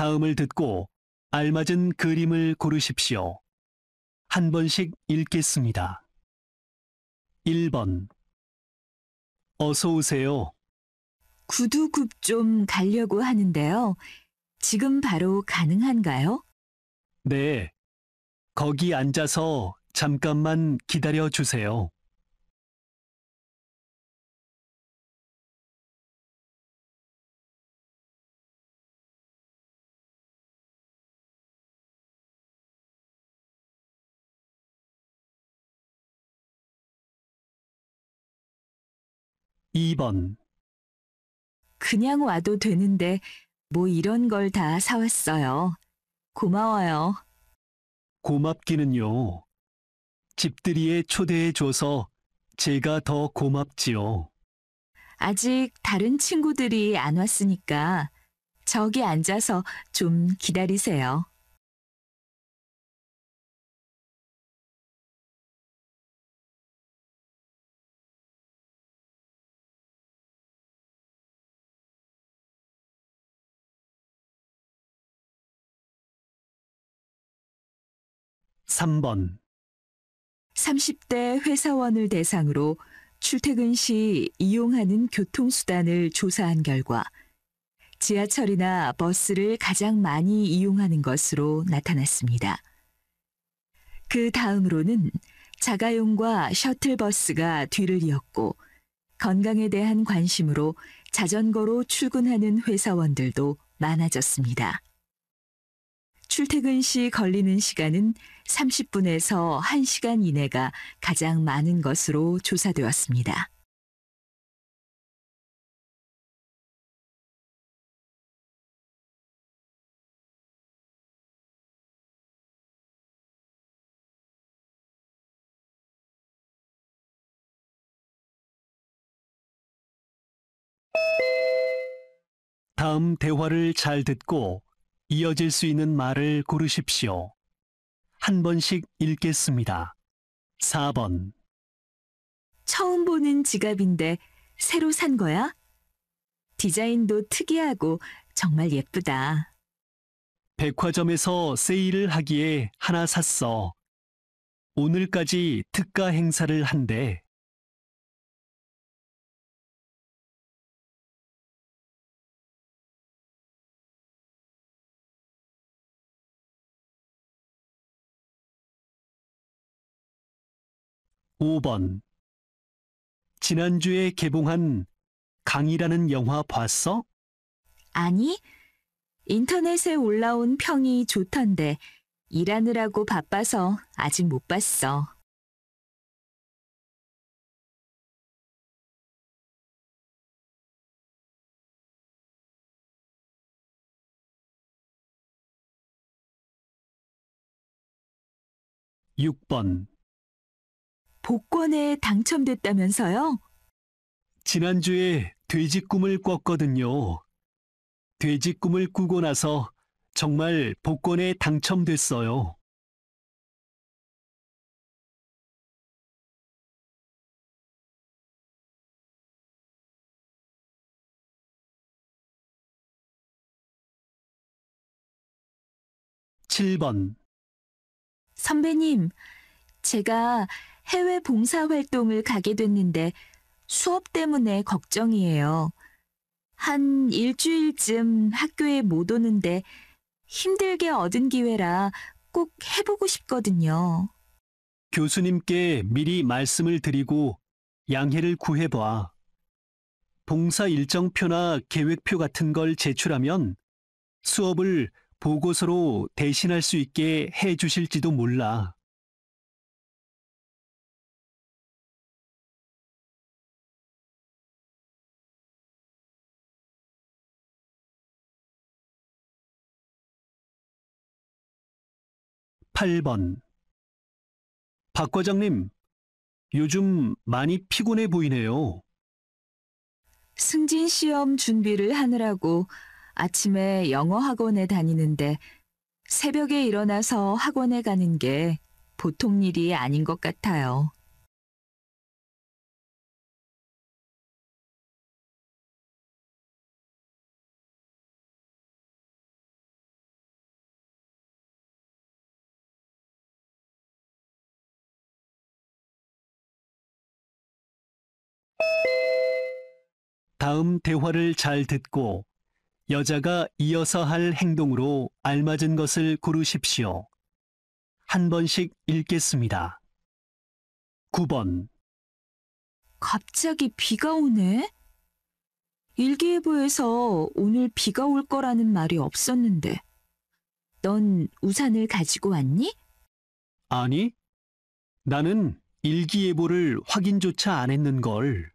다음을 듣고 알맞은 그림을 고르십시오. 한 번씩 읽겠습니다. 1번 어서 오세요. 구두굽 좀 가려고 하는데요. 지금 바로 가능한가요? 네. 거기 앉아서 잠깐만 기다려 주세요. 2번 그냥 와도 되는데 뭐 이런 걸 다 사왔어요. 고마워요. 고맙기는요. 집들이에 초대해줘서 제가 더 고맙지요. 아직 다른 친구들이 안 왔으니까 저기 앉아서 좀 기다리세요. 3번 30대 회사원을 대상으로 출퇴근 시 이용하는 교통수단을 조사한 결과 지하철이나 버스를 가장 많이 이용하는 것으로 나타났습니다. 그 다음으로는 자가용과 셔틀버스가 뒤를 이었고 건강에 대한 관심으로 자전거로 출근하는 회사원들도 많아졌습니다. 출퇴근 시 걸리는 시간은 30분에서 1시간 이내가 가장 많은 것으로 조사되었습니다. 다음 대화를 잘 듣고 이어질 수 있는 말을 고르십시오. 한 번씩 읽겠습니다. 4번. 처음 보는 지갑인데 새로 산 거야? 디자인도 특이하고 정말 예쁘다. 백화점에서 세일을 하기에 하나 샀어. 오늘까지 특가 행사를 한대. 5번 지난주에 개봉한 강이라는 영화 봤어? 아니, 인터넷에 올라온 평이 좋던데 일하느라고 바빠서 아직 못 봤어. 6번 복권에 당첨됐다면서요? 지난주에 돼지 꿈을 꿨거든요. 돼지 꿈을 꾸고 나서 정말 복권에 당첨됐어요. (7번) 선배님, 제가 해외 봉사활동을 가게 됐는데 수업 때문에 걱정이에요. 한 일주일쯤 학교에 못 오는데 힘들게 얻은 기회라 꼭 해보고 싶거든요. 교수님께 미리 말씀을 드리고 양해를 구해봐. 봉사 일정표나 계획표 같은 걸 제출하면 수업을 보고서로 대신할 수 있게 해 주실지도 몰라. 8번 박 과장님, 요즘 많이 피곤해 보이네요. 승진 시험 준비를 하느라고 아침에 영어 학원에 다니는데 새벽에 일어나서 학원에 가는 게 보통 일이 아닌 것 같아요. 다음 대화를 잘 듣고 여자가 이어서 할 행동으로 알맞은 것을 고르십시오. 한 번씩 읽겠습니다. 9번. 갑자기 비가 오네? 일기예보에서 오늘 비가 올 거라는 말이 없었는데, 넌 우산을 가지고 왔니? 아니, 나는 일기예보를 확인조차 안 했는걸.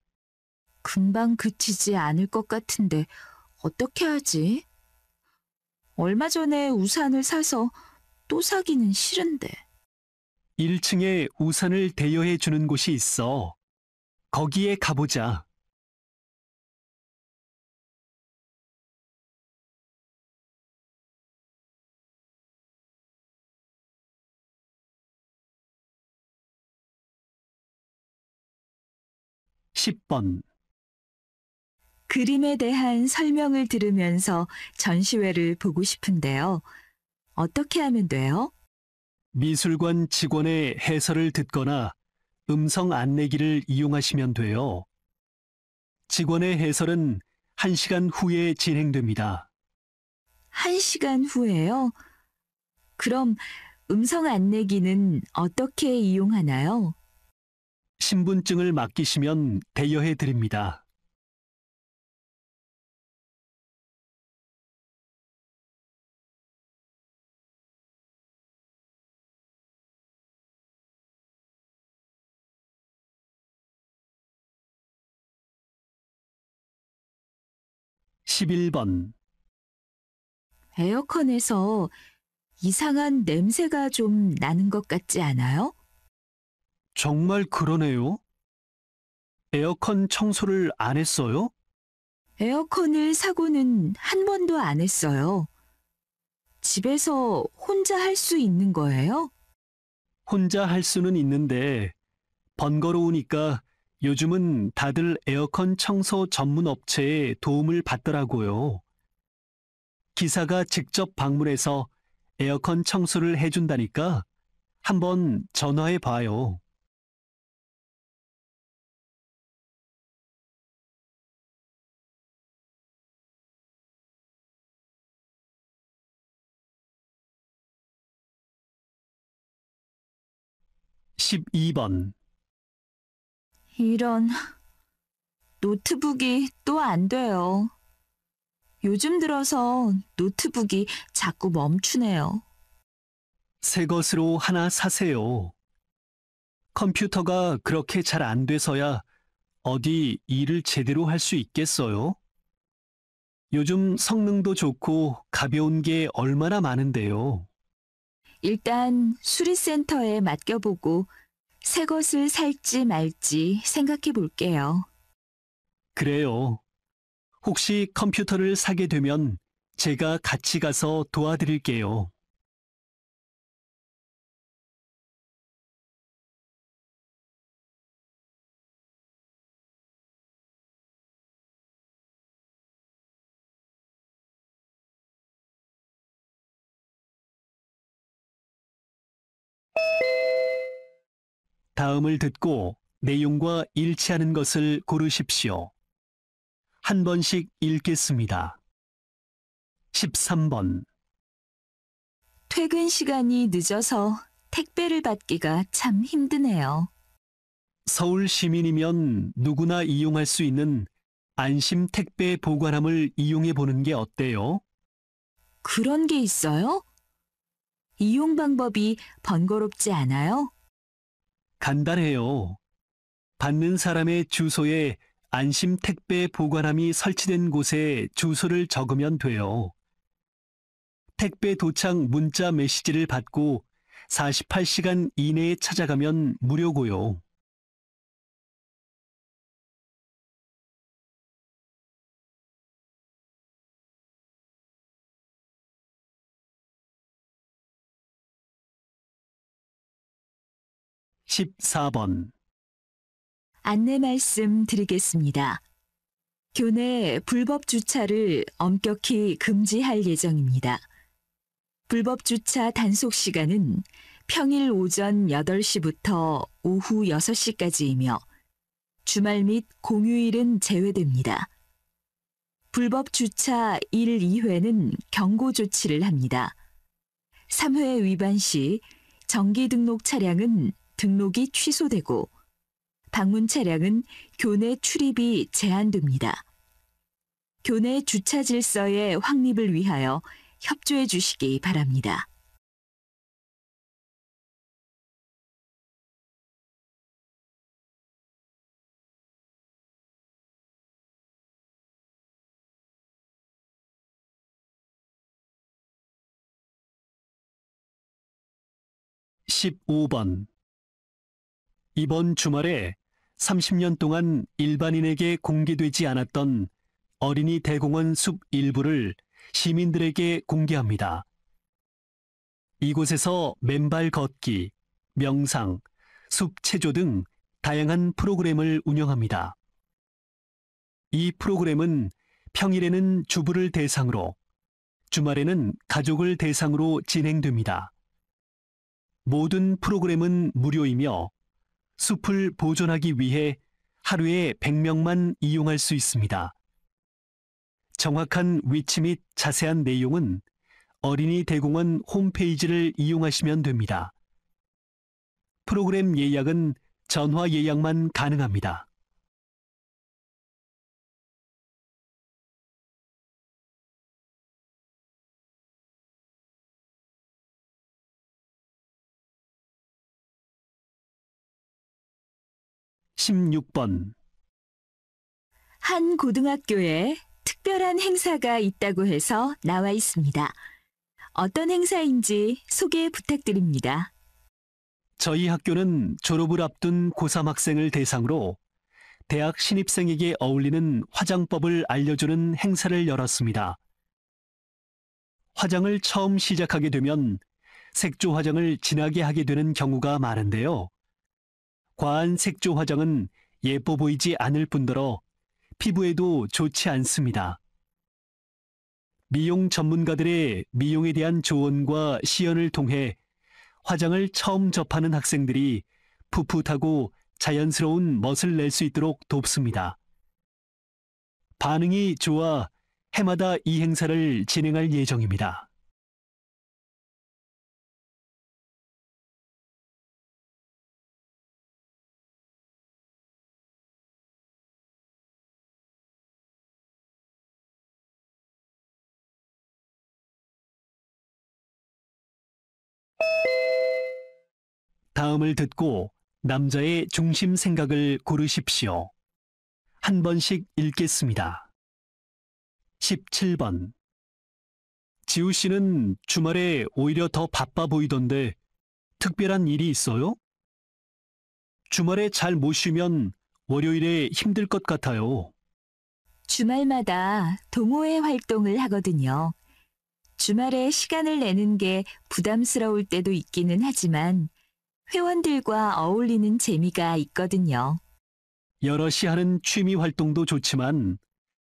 금방 그치지 않을 것 같은데 어떻게 하지? 얼마 전에 우산을 사서 또 사기는 싫은데. 1층에 우산을 대여해 주는 곳이 있어. 거기에 가보자. (10번) 그림에 대한 설명을 들으면서 전시회를 보고 싶은데요. 어떻게 하면 돼요? 미술관 직원의 해설을 듣거나 음성 안내기를 이용하시면 돼요. 직원의 해설은 1시간 후에 진행됩니다. 1시간 후에요? 그럼 음성 안내기는 어떻게 이용하나요? 신분증을 맡기시면 대여해 드립니다. 11번 에어컨에서 이상한 냄새가 좀 나는 것 같지 않아요? 정말 그러네요. 에어컨 청소를 안 했어요? 에어컨을 사고는 한 번도 안 했어요. 집에서 혼자 할 수 있는 거예요? 혼자 할 수는 있는데 번거로우니까 요즘은 다들 에어컨 청소 전문 업체에 도움을 받더라고요. 기사가 직접 방문해서 에어컨 청소를 해준다니까 한번 전화해 봐요. (12번) 이런 노트북이 또 안 돼요. 요즘 들어서 노트북이 자꾸 멈추네요. 새 것으로 하나 사세요. 컴퓨터가 그렇게 잘 안 돼서야 어디 일을 제대로 할 수 있겠어요? 요즘 성능도 좋고 가벼운 게 얼마나 많은데요. 일단 수리센터에 맡겨보고 새 것을 살지 말지 생각해 볼게요. 그래요. 혹시 컴퓨터를 사게 되면 제가 같이 가서 도와드릴게요. 다음을 듣고 내용과 일치하는 것을 고르십시오. 한 번씩 읽겠습니다. 13번 퇴근 시간이 늦어서 택배를 받기가 참 힘드네요. 서울 시민이면 누구나 이용할 수 있는 안심 택배 보관함을 이용해 보는 게 어때요? 그런 게 있어요? 이용 방법이 번거롭지 않아요? 간단해요. 받는 사람의 주소에 안심 택배 보관함이 설치된 곳에 주소를 적으면 돼요. 택배 도착 문자 메시지를 받고 48시간 이내에 찾아가면 무료고요. 14번 안내 말씀 드리겠습니다. 교내 불법 주차를 엄격히 금지할 예정입니다. 불법 주차 단속 시간은 평일 오전 8시부터 오후 6시까지이며 주말 및 공휴일은 제외됩니다. 불법 주차 1, 2회는 경고 조치를 합니다. 3회 위반 시 정기 등록 차량은 등록이 취소되고 방문 차량은 교내 출입이 제한됩니다. 교내 주차 질서의 확립을 위하여 협조해 주시기 바랍니다. 십오 번 이번 주말에 30년 동안 일반인에게 공개되지 않았던 어린이 대공원 숲 일부를 시민들에게 공개합니다. 이곳에서 맨발 걷기, 명상, 숲 체조 등 다양한 프로그램을 운영합니다. 이 프로그램은 평일에는 주부를 대상으로, 주말에는 가족을 대상으로 진행됩니다. 모든 프로그램은 무료이며 숲을 보존하기 위해 하루에 100명만 이용할 수 있습니다. 정확한 위치 및 자세한 내용은 어린이 대공원 홈페이지를 이용하시면 됩니다. 프로그램 예약은 전화 예약만 가능합니다. 16번 한 고등학교에 특별한 행사가 있다고 해서 나와 있습니다. 어떤 행사인지 소개 부탁드립니다. 저희 학교는 졸업을 앞둔 고3 학생을 대상으로 대학 신입생에게 어울리는 화장법을 알려주는 행사를 열었습니다. 화장을 처음 시작하게 되면 색조 화장을 진하게 하게 되는 경우가 많은데요. 과한 색조 화장은 예뻐 보이지 않을 뿐더러 피부에도 좋지 않습니다. 미용 전문가들의 미용에 대한 조언과 시연을 통해 화장을 처음 접하는 학생들이 풋풋하고 자연스러운 멋을 낼 수 있도록 돕습니다. 반응이 좋아 해마다 이 행사를 진행할 예정입니다. 다음을 듣고 남자의 중심 생각을 고르십시오. 한 번씩 읽겠습니다. 17번. 지우 씨는 주말에 오히려 더 바빠 보이던데 특별한 일이 있어요? 주말에 잘 못 쉬면 월요일에 힘들 것 같아요. 주말마다 동호회 활동을 하거든요. 주말에 시간을 내는 게 부담스러울 때도 있기는 하지만 회원들과 어울리는 재미가 있거든요. 여럿이 하는 취미 활동도 좋지만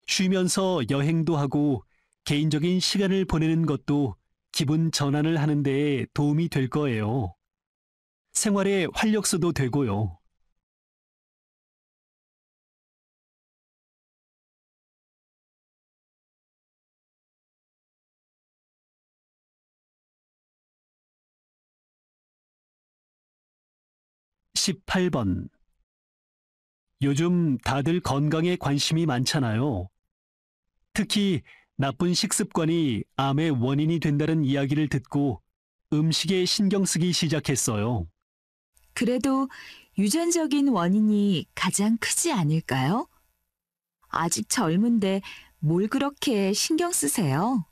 쉬면서 여행도 하고 개인적인 시간을 보내는 것도 기분 전환을 하는 데 도움이 될 거예요. 생활의 활력소도 되고요. 18번 요즘 다들 건강에 관심이 많잖아요. 특히 나쁜 식습관이 암의 원인이 된다는 이야기를 듣고 음식에 신경 쓰기 시작했어요. 그래도 유전적인 원인이 가장 크지 않을까요? 아직 젊은데 뭘 그렇게 신경 쓰세요?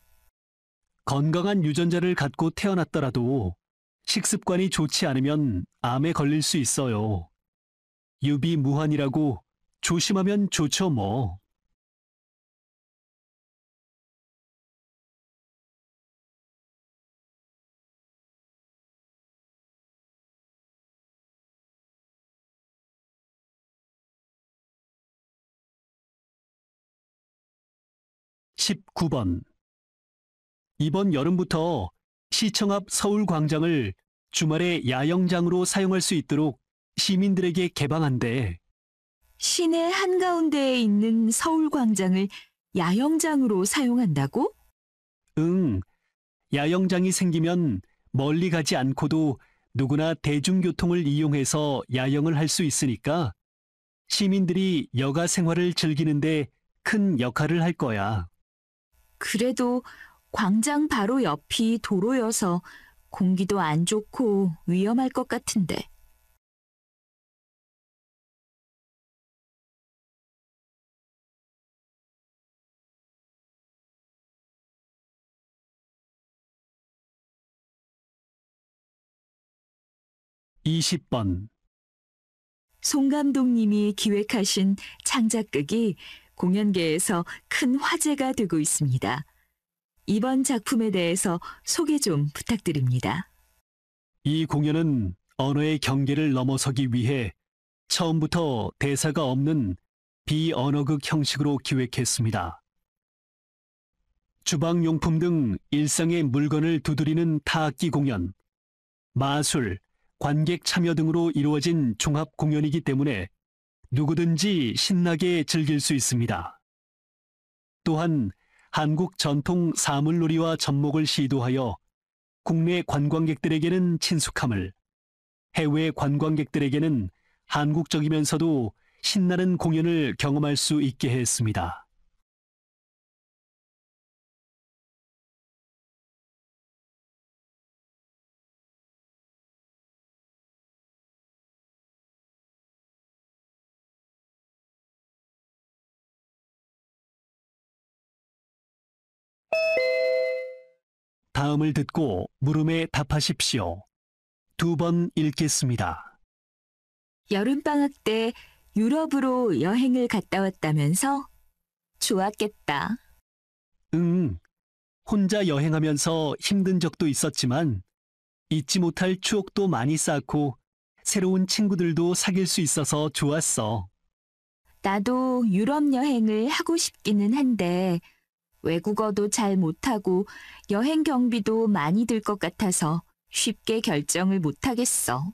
건강한 유전자를 갖고 태어났더라도 식습관이 좋지 않으면 암에 걸릴 수 있어요. 유비무환이라고 조심하면 좋죠 뭐. (19번) 이번 여름부터 시청 앞 서울광장을 주말에 야영장으로 사용할 수 있도록 시민들에게 개방한대. 시내 한가운데에 있는 서울광장을 야영장으로 사용한다고? 응. 야영장이 생기면 멀리 가지 않고도 누구나 대중교통을 이용해서 야영을 할 수 있으니까 시민들이 여가 생활을 즐기는데 큰 역할을 할 거야. 그래도 광장 바로 옆이 도로여서 공기도 안 좋고 위험할 것 같은데. 2 0번송 감독님이 기획하신 창작극이 공연계에서 큰 화제가 되고 있습니다. 이번 작품에 대해서 소개 좀 부탁드립니다. 이 공연은 언어의 경계를 넘어서기 위해 처음부터 대사가 없는 비언어극 형식으로 기획했습니다. 주방용품 등 일상의 물건을 두드리는 타악기 공연, 마술, 관객 참여 등으로 이루어진 종합 공연이기 때문에 누구든지 신나게 즐길 수 있습니다. 또한 한국 전통 사물놀이와 접목을 시도하여 국내 관광객들에게는 친숙함을, 해외 관광객들에게는 한국적이면서도 신나는 공연을 경험할 수 있게 했습니다. 다음을 듣고 물음에 답하십시오. 두 번 읽겠습니다. 여름방학 때 유럽으로 여행을 갔다 왔다면서? 좋았겠다. 응. 혼자 여행하면서 힘든 적도 있었지만 잊지 못할 추억도 많이 쌓고 새로운 친구들도 사귈 수 있어서 좋았어. 나도 유럽 여행을 하고 싶기는 한데 외국어도 잘 못하고 여행 경비도 많이 들 것 같아서 쉽게 결정을 못하겠어.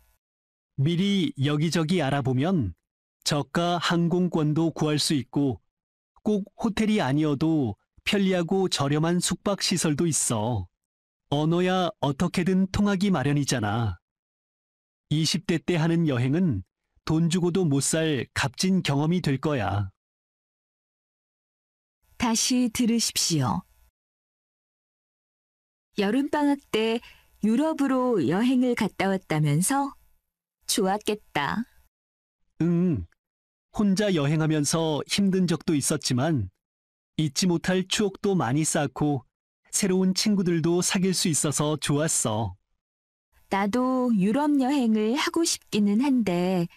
미리 여기저기 알아보면 저가 항공권도 구할 수 있고 꼭 호텔이 아니어도 편리하고 저렴한 숙박시설도 있어. 언어야 어떻게든 통하기 마련이잖아. 20대 때 하는 여행은 돈 주고도 못 살 값진 경험이 될 거야. 다시 들으십시오. 여름방학 때 유럽으로 여행을 갔다 왔다면서? 좋았겠다. 응. 혼자 여행하면서 힘든 적도 있었지만 잊지 못할 추억도 많이 쌓고 새로운 친구들도 사귈 수 있어서 좋았어. 나도 유럽 여행을 하고 싶기는 한데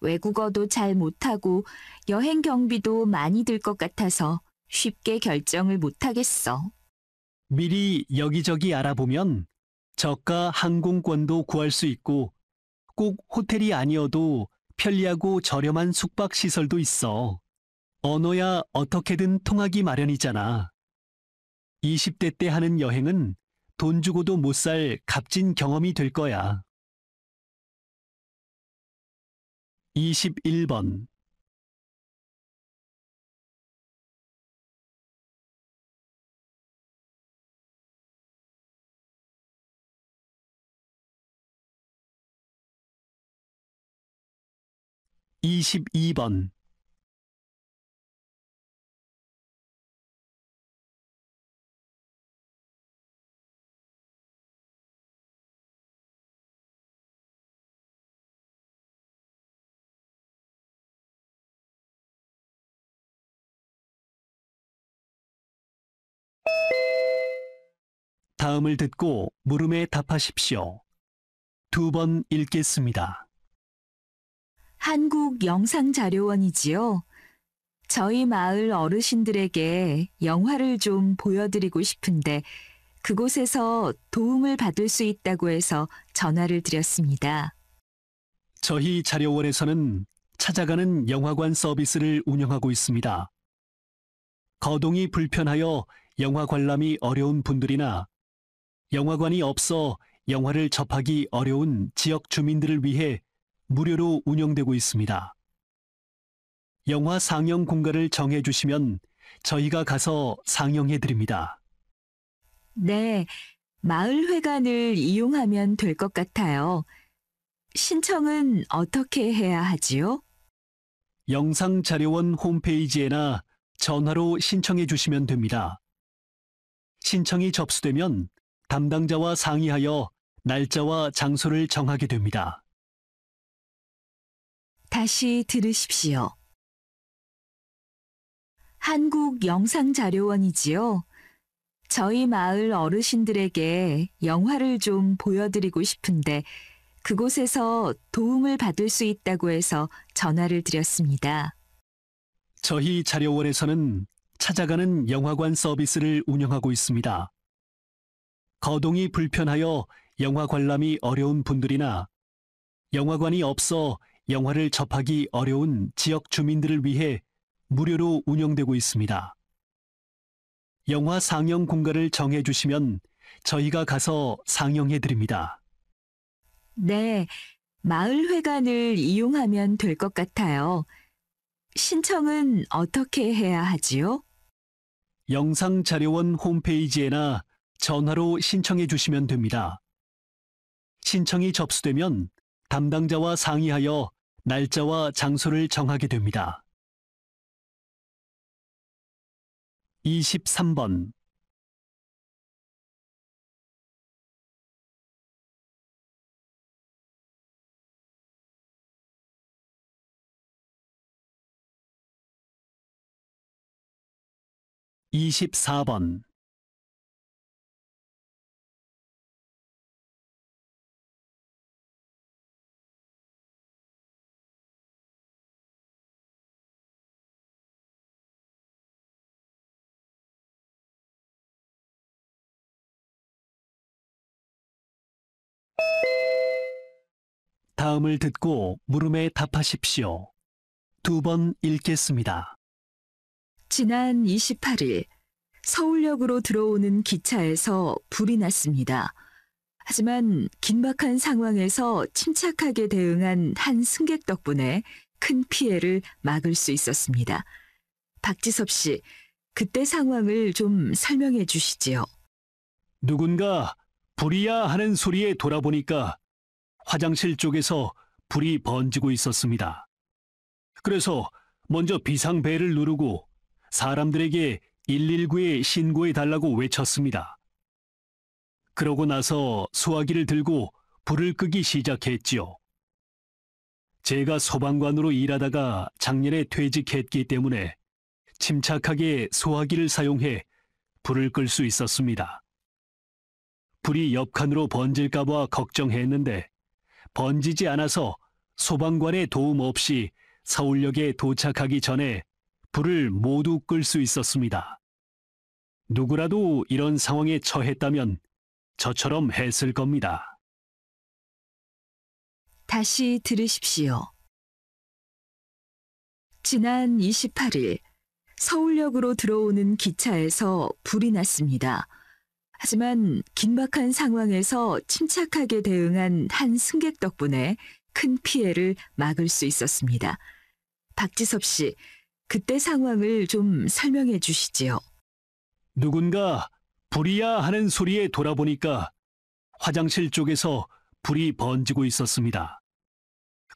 외국어도 잘 못하고 여행 경비도 많이 들 것 같아서 쉽게 결정을 못하겠어. 미리 여기저기 알아보면 저가 항공권도 구할 수 있고 꼭 호텔이 아니어도 편리하고 저렴한 숙박시설도 있어. 언어야 어떻게든 통하기 마련이잖아. 20대 때 하는 여행은 돈 주고도 못 살 값진 경험이 될 거야. 21번 22번 '다음을 듣고 물음에 답하십시오. 두 번 읽겠습니다. 한국영상자료원이지요. 저희 마을 어르신들에게 영화를 좀 보여드리고 싶은데 그곳에서 도움을 받을 수 있다고 해서 전화를 드렸습니다. 저희 자료원에서는 찾아가는 영화관 서비스를 운영하고 있습니다. 거동이 불편하여 영화 관람이 어려운 분들이나 영화관이 없어 영화를 접하기 어려운 지역 주민들을 위해 무료로 운영되고 있습니다. 영화 상영 공간을 정해 주시면 저희가 가서 상영해 드립니다. 네, 마을회관을 이용하면 될 것 같아요. 신청은 어떻게 해야 하지요? 영상자료원 홈페이지에나 전화로 신청해 주시면 됩니다. 신청이 접수되면 담당자와 상의하여 날짜와 장소를 정하게 됩니다. 다시 들으십시오. 한국영상자료원이지요. 저희 마을 어르신들에게 영화를 좀 보여드리고 싶은데 그곳에서 도움을 받을 수 있다고 해서 전화를 드렸습니다. 저희 자료원에서는 찾아가는 영화관 서비스를 운영하고 있습니다. 거동이 불편하여 영화 관람이 어려운 분들이나 영화관이 없어 영화를 접하기 어려운 지역 주민들을 위해 무료로 운영되고 있습니다. 영화 상영 공간을 정해 주시면 저희가 가서 상영해 드립니다. 네, 마을회관을 이용하면 될 것 같아요. 신청은 어떻게 해야 하지요? 영상자료원 홈페이지에나 전화로 신청해 주시면 됩니다. 신청이 접수되면 담당자와 상의하여 날짜와 장소를 정하게 됩니다. 23번 2 4번 다음을 듣고 물음에 답하십시오. 두 번 읽겠습니다. 지난 28일 서울역으로 들어오는 기차에서 불이 났습니다. 하지만 긴박한 상황에서 침착하게 대응한 한 승객 덕분에 큰 피해를 막을 수 있었습니다. 박지섭 씨, 그때 상황을 좀 설명해 주시지요. 누군가 불이야 하는 소리에 돌아보니까 화장실 쪽에서 불이 번지고 있었습니다. 그래서 먼저 비상벨을 누르고 사람들에게 119에 신고해 달라고 외쳤습니다. 그러고 나서 수화기를 들고 불을 끄기 시작했지요. 제가 소방관으로 일하다가 작년에 퇴직했기 때문에 침착하게 소화기를 사용해 불을 끌 수 있었습니다. 불이 옆칸으로 번질까봐 걱정했는데 번지지 않아서 소방관의 도움 없이 서울역에 도착하기 전에 불을 모두 끌 수 있었습니다. 누구라도 이런 상황에 처했다면 저처럼 했을 겁니다. 다시 들으십시오. 지난 28일 서울역으로 들어오는 기차에서 불이 났습니다. 하지만 긴박한 상황에서 침착하게 대응한 한 승객 덕분에 큰 피해를 막을 수 있었습니다. 박지섭 씨, 그때 상황을 좀 설명해 주시지요. 누군가 불이야 하는 소리에 돌아보니까 화장실 쪽에서 불이 번지고 있었습니다.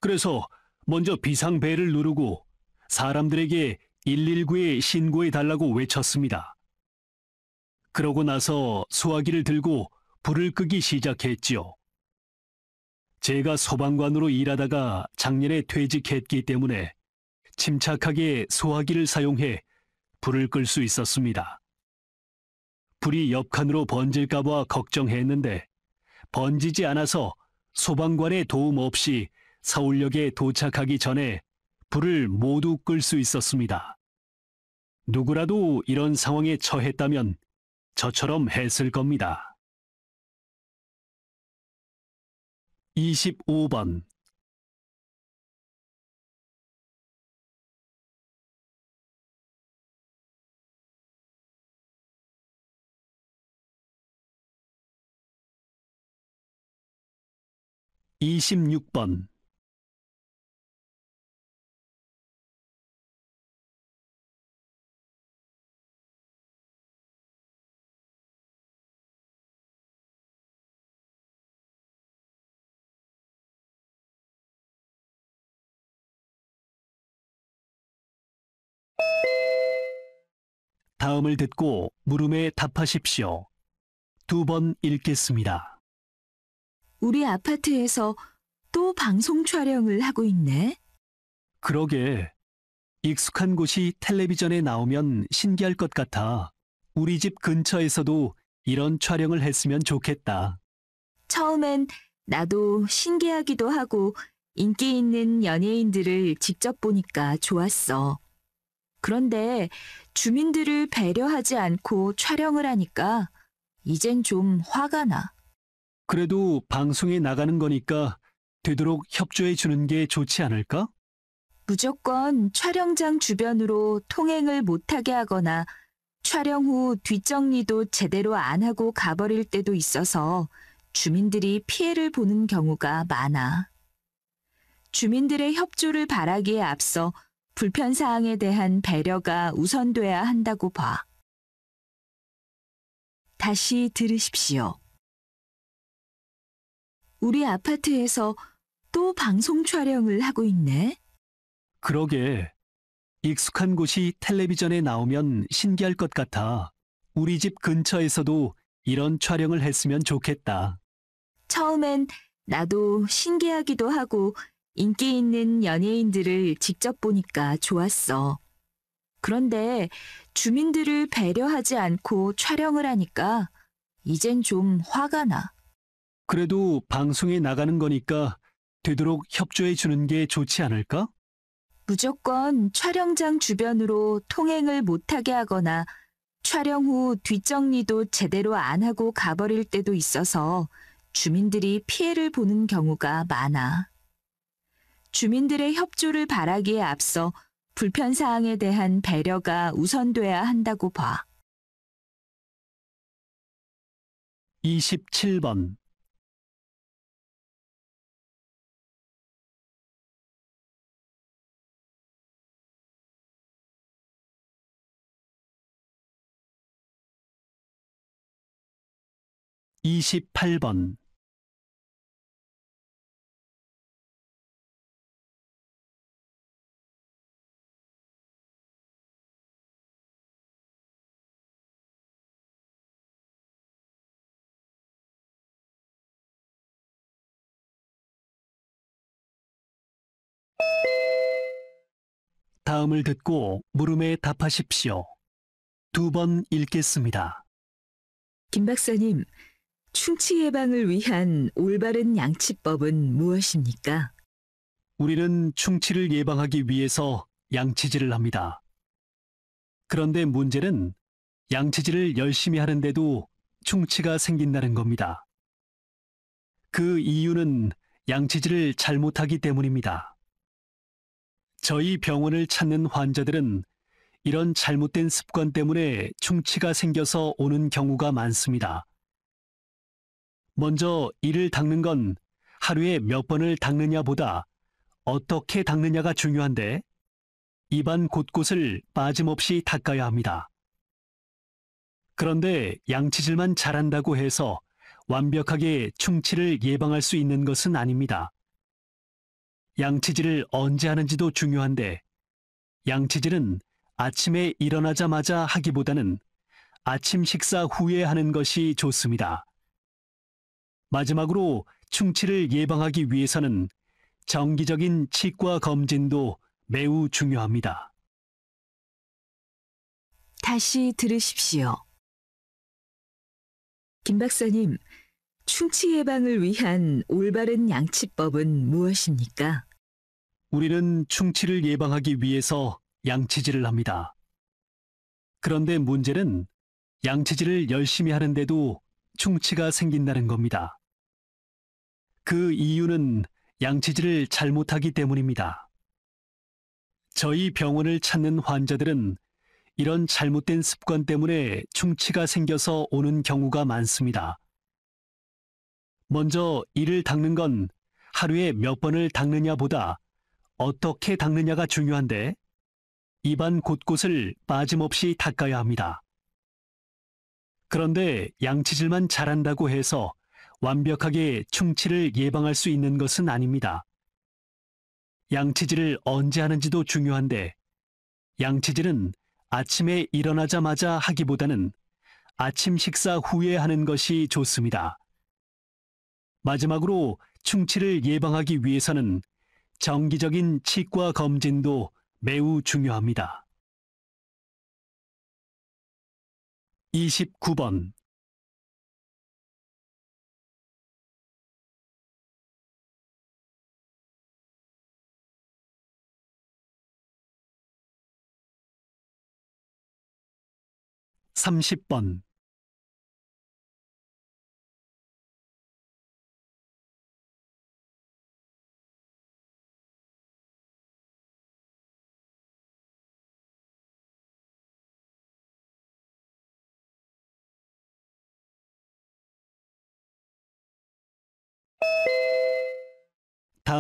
그래서 먼저 비상벨을 누르고 사람들에게 119에 신고해 달라고 외쳤습니다. 그러고 나서 수화기를 들고 불을 끄기 시작했지요. 제가 소방관으로 일하다가 작년에 퇴직했기 때문에 침착하게 소화기를 사용해 불을 끌 수 있었습니다. 불이 옆칸으로 번질까봐 걱정했는데 번지지 않아서 소방관의 도움 없이 서울역에 도착하기 전에 불을 모두 끌 수 있었습니다. 누구라도 이런 상황에 처했다면 저처럼 했을 겁니다. 25번 2 6번 다음을 듣고 물음에 답하십시오. 두 번 읽겠습니다. 우리 아파트에서 또 방송 촬영을 하고 있네. 그러게. 익숙한 곳이 텔레비전에 나오면 신기할 것 같아. 우리 집 근처에서도 이런 촬영을 했으면 좋겠다. 처음엔 나도 신기하기도 하고 인기 있는 연예인들을 직접 보니까 좋았어. 그런데 주민들을 배려하지 않고 촬영을 하니까 이젠 좀 화가 나. 그래도 방송에 나가는 거니까 되도록 협조해 주는 게 좋지 않을까? 무조건 촬영장 주변으로 통행을 못하게 하거나 촬영 후 뒷정리도 제대로 안 하고 가버릴 때도 있어서 주민들이 피해를 보는 경우가 많아. 주민들의 협조를 바라기에 앞서 불편 사항에 대한 배려가 우선돼야 한다고 봐. 다시 들으십시오. 우리 아파트에서 또 방송 촬영을 하고 있네. 그러게. 익숙한 곳이 텔레비전에 나오면 신기할 것 같아. 우리 집 근처에서도 이런 촬영을 했으면 좋겠다. 처음엔 나도 신기하기도 하고 인기 있는 연예인들을 직접 보니까 좋았어. 그런데 주민들을 배려하지 않고 촬영을 하니까 이젠 좀 화가 나. 그래도 방송에 나가는 거니까 되도록 협조해 주는 게 좋지 않을까? 무조건 촬영장 주변으로 통행을 못하게 하거나 촬영 후 뒷정리도 제대로 안 하고 가버릴 때도 있어서 주민들이 피해를 보는 경우가 많아. 주민들의 협조를 바라기에 앞서 불편 사항에 대한 배려가 우선돼야 한다고 봐. 27번 이십번 다음을 듣고 물음에 답하십시오. 두 번 읽겠습니다. 김 박사님, 충치 예방을 위한 올바른 양치법은 무엇입니까? 우리는 충치를 예방하기 위해서 양치질을 합니다. 그런데 문제는 양치질을 열심히 하는데도 충치가 생긴다는 겁니다. 그 이유는 양치질을 잘못하기 때문입니다. 저희 병원을 찾는 환자들은 이런 잘못된 습관 때문에 충치가 생겨서 오는 경우가 많습니다. 먼저 이를 닦는 건 하루에 몇 번을 닦느냐보다 어떻게 닦느냐가 중요한데 입안 곳곳을 빠짐없이 닦아야 합니다. 그런데 양치질만 잘한다고 해서 완벽하게 충치를 예방할 수 있는 것은 아닙니다. 양치질을 언제 하는지도 중요한데 양치질은 아침에 일어나자마자 하기보다는 아침 식사 후에 하는 것이 좋습니다. 마지막으로 충치를 예방하기 위해서는 정기적인 치과 검진도 매우 중요합니다. 다시 들으십시오. 김 박사님, 충치 예방을 위한 올바른 양치법은 무엇입니까? 우리는 충치를 예방하기 위해서 양치질을 합니다. 그런데 문제는 양치질을 열심히 하는데도 충치가 생긴다는 겁니다. 그 이유는 양치질을 잘못하기 때문입니다. 저희 병원을 찾는 환자들은 이런 잘못된 습관 때문에 충치가 생겨서 오는 경우가 많습니다. 먼저 이를 닦는 건 하루에 몇 번을 닦느냐보다 어떻게 닦느냐가 중요한데 입안 곳곳을 빠짐없이 닦아야 합니다. 그런데 양치질만 잘한다고 해서 완벽하게 충치를 예방할 수 있는 것은 아닙니다. 양치질을 언제 하는지도 중요한데 양치질은 아침에 일어나자마자 하기보다는 아침 식사 후에 하는 것이 좋습니다. 마지막으로 충치를 예방하기 위해서는 정기적인 치과 검진도 매우 중요합니다. 29번 3 0번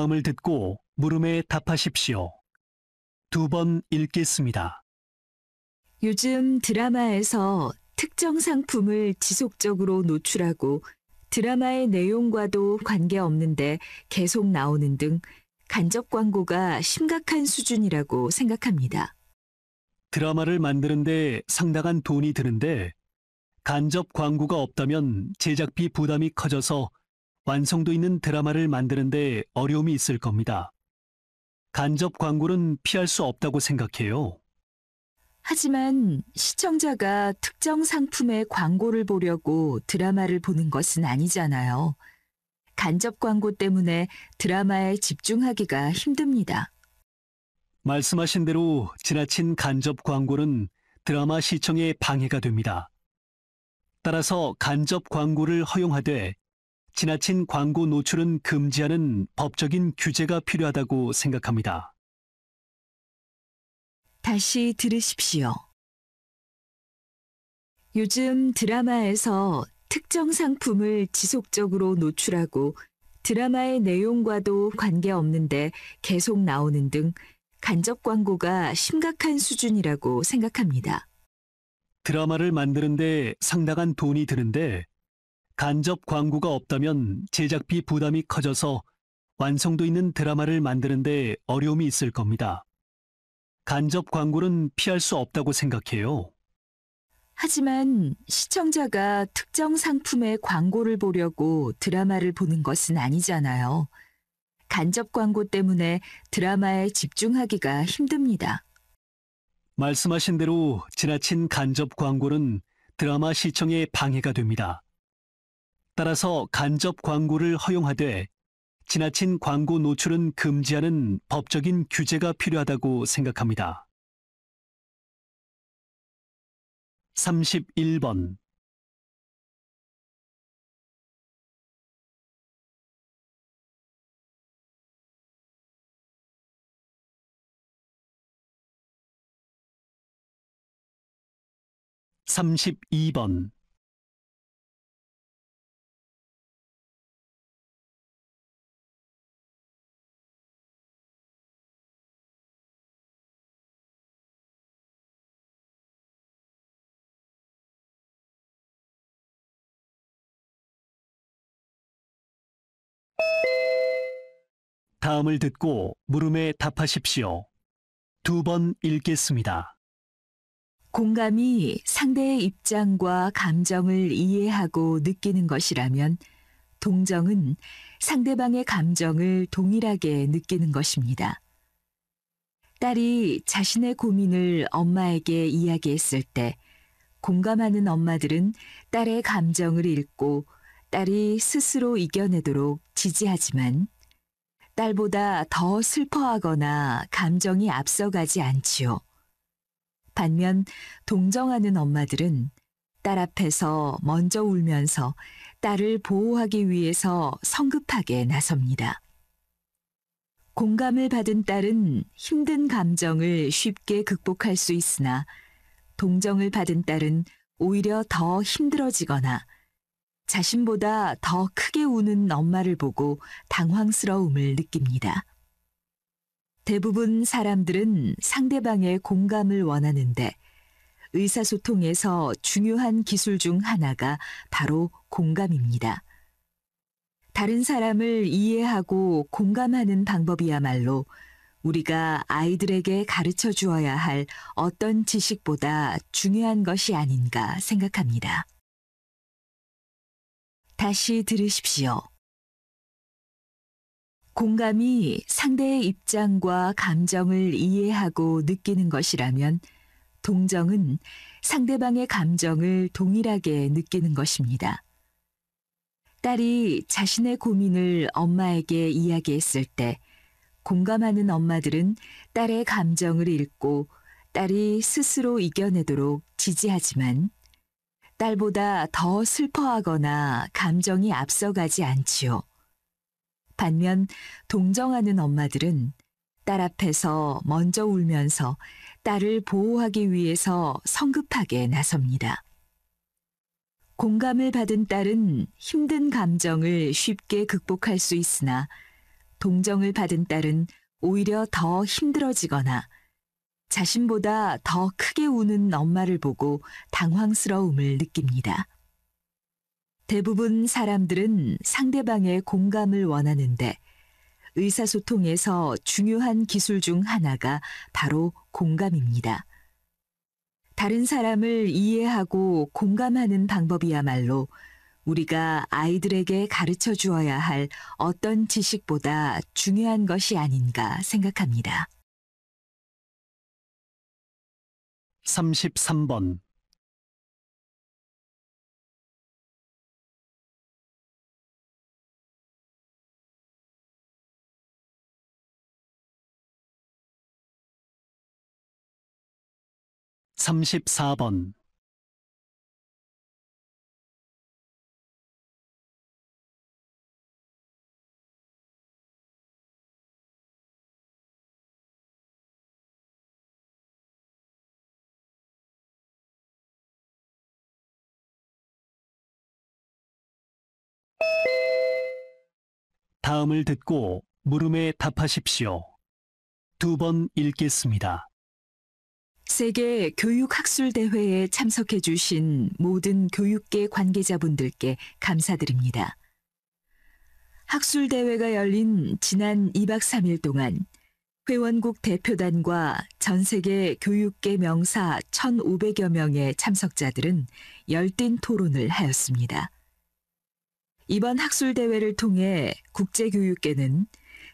다음을 듣고 물음에 답하십시오. 두 번 읽겠습니다. 요즘 드라마에서 특정 상품을 지속적으로 노출하고 드라마의 내용과도 관계없는데 계속 나오는 등 간접 광고가 심각한 수준이라고 생각합니다. 드라마를 만드는데 상당한 돈이 드는데 간접 광고가 없다면 제작비 부담이 커져서 완성도 있는 드라마를 만드는데 어려움이 있을 겁니다. 간접 광고는 피할 수 없다고 생각해요. 하지만 시청자가 특정 상품의 광고를 보려고 드라마를 보는 것은 아니잖아요. 간접 광고 때문에 드라마에 집중하기가 힘듭니다. 말씀하신 대로 지나친 간접 광고는 드라마 시청에 방해가 됩니다. 따라서 간접 광고를 허용하되 지나친 광고 노출은 금지하는 법적인 규제가 필요하다고 생각합니다. 다시 들으십시오. 요즘 드라마에서 특정 상품을 지속적으로 노출하고 드라마의 내용과도 관계없는데 계속 나오는 등 간접 광고가 심각한 수준이라고 생각합니다. 드라마를 만드는데 상당한 돈이 드는데 간접 광고가 없다면 제작비 부담이 커져서 완성도 있는 드라마를 만드는데 어려움이 있을 겁니다. 간접 광고는 피할 수 없다고 생각해요. 하지만 시청자가 특정 상품의 광고를 보려고 드라마를 보는 것은 아니잖아요. 간접 광고 때문에 드라마에 집중하기가 힘듭니다. 말씀하신 대로 지나친 간접 광고는 드라마 시청에 방해가 됩니다. 따라서 간접 광고를 허용하되 지나친 광고 노출은 금지하는 법적인 규제가 필요하다고 생각합니다. 31번 삼십번 다음을 듣고 물음에 답하십시오. 두 번 읽겠습니다. 공감이 상대의 입장과 감정을 이해하고 느끼는 것이라면 동정은 상대방의 감정을 동일하게 느끼는 것입니다. 딸이 자신의 고민을 엄마에게 이야기했을 때 공감하는 엄마들은 딸의 감정을 읽고 딸이 스스로 이겨내도록 지지하지만 딸보다 더 슬퍼하거나 감정이 앞서가지 않지요. 반면 동정하는 엄마들은 딸 앞에서 먼저 울면서 딸을 보호하기 위해서 성급하게 나섭니다. 공감을 받은 딸은 힘든 감정을 쉽게 극복할 수 있으나 동정을 받은 딸은 오히려 더 힘들어지거나 자신보다 더 크게 우는 엄마를 보고 당황스러움을 느낍니다. 대부분 사람들은 상대방의 공감을 원하는데 의사소통에서 중요한 기술 중 하나가 바로 공감입니다. 다른 사람을 이해하고 공감하는 방법이야말로 우리가 아이들에게 가르쳐 주어야 할 어떤 지식보다 중요한 것이 아닌가 생각합니다. 다시 들으십시오. 공감이 상대의 입장과 감정을 이해하고 느끼는 것이라면 동정은 상대방의 감정을 동일하게 느끼는 것입니다. 딸이 자신의 고민을 엄마에게 이야기했을 때 공감하는 엄마들은 딸의 감정을 읽고 딸이 스스로 이겨내도록 지지하지만 딸보다 더 슬퍼하거나 감정이 앞서가지 않지요. 반면 동정하는 엄마들은 딸 앞에서 먼저 울면서 딸을 보호하기 위해서 성급하게 나섭니다. 공감을 받은 딸은 힘든 감정을 쉽게 극복할 수 있으나 동정을 받은 딸은 오히려 더 힘들어지거나 자신보다 더 크게 우는 엄마를 보고 당황스러움을 느낍니다. 대부분 사람들은 상대방의 공감을 원하는데 의사소통에서 중요한 기술 중 하나가 바로 공감입니다. 다른 사람을 이해하고 공감하는 방법이야말로 우리가 아이들에게 가르쳐 주어야 할 어떤 지식보다 중요한 것이 아닌가 생각합니다. 33번 3 4번 다음을 듣고 물음에 답하십시오. 두 번 읽겠습니다. 세계 교육학술대회에 참석해 주신 모든 교육계 관계자분들께 감사드립니다. 학술대회가 열린 지난 2박 3일 동안 회원국 대표단과 전 세계 교육계 명사 1,500여 명의 참석자들은 열띤 토론을 하였습니다. 이번 학술 대회를 통해 국제 교육계는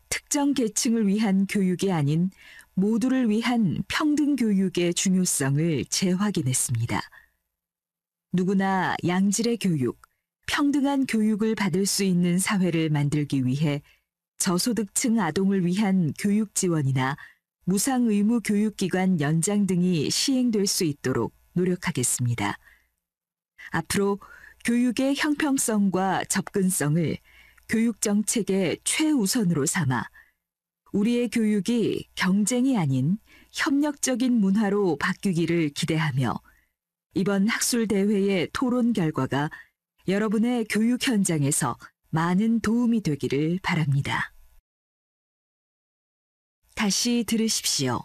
특정 계층을 위한 교육이 아닌 모두를 위한 평등 교육의 중요성을 재확인했습니다. 누구나 양질의 교육, 평등한 교육을 받을 수 있는 사회를 만들기 위해 저소득층 아동을 위한 교육 지원이나 무상 의무 교육기관 연장 등이 시행될 수 있도록 노력하겠습니다. 앞으로 교육의 형평성과 접근성을 교육 정책의 최우선으로 삼아 우리의 교육이 경쟁이 아닌 협력적인 문화로 바뀌기를 기대하며 이번 학술 대회의 토론 결과가 여러분의 교육 현장에서 많은 도움이 되기를 바랍니다. 다시 들으십시오.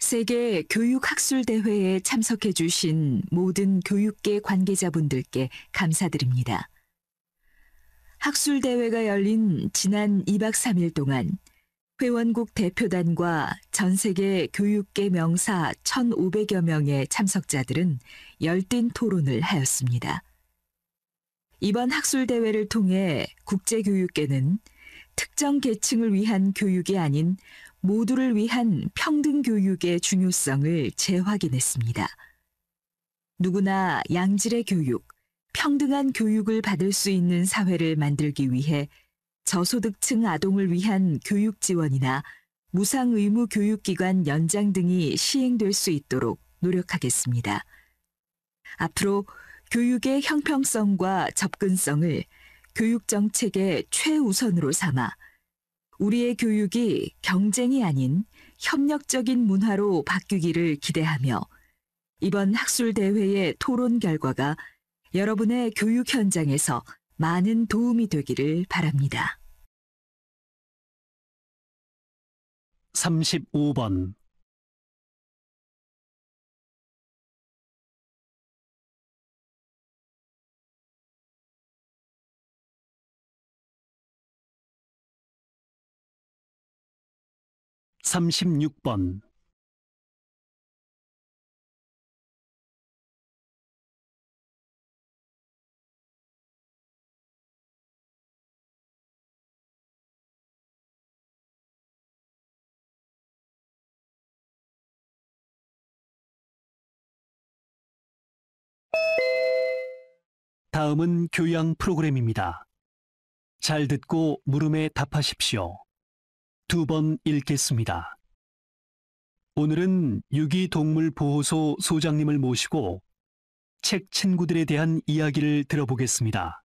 세계 교육학술대회에 참석해 주신 모든 교육계 관계자분들께 감사드립니다. 학술대회가 열린 지난 2박 3일 동안 회원국 대표단과 전 세계 교육계 명사 1,500여 명의 참석자들은 열띤 토론을 하였습니다. 이번 학술대회를 통해 국제교육계는 특정 계층을 위한 교육이 아닌 모두를 위한 평등 교육의 중요성을 재확인했습니다. 누구나 양질의 교육, 평등한 교육을 받을 수 있는 사회를 만들기 위해 저소득층 아동을 위한 교육 지원이나 무상 의무 교육기관 연장 등이 시행될 수 있도록 노력하겠습니다. 앞으로 교육의 형평성과 접근성을 교육 정책의 최우선으로 삼아 우리의 교육이 경쟁이 아닌 협력적인 문화로 바뀌기를 기대하며 이번 학술대회의 토론 결과가 여러분의 교육 현장에서 많은 도움이 되기를 바랍니다. 35번 36번 다음은 교양 프로그램입니다. 잘 듣고 물음에 답하십시오. 두번 읽겠습니다. 오늘은 유기동물보호소 소장님을 모시고 책 친구들에 대한 이야기를 들어보겠습니다.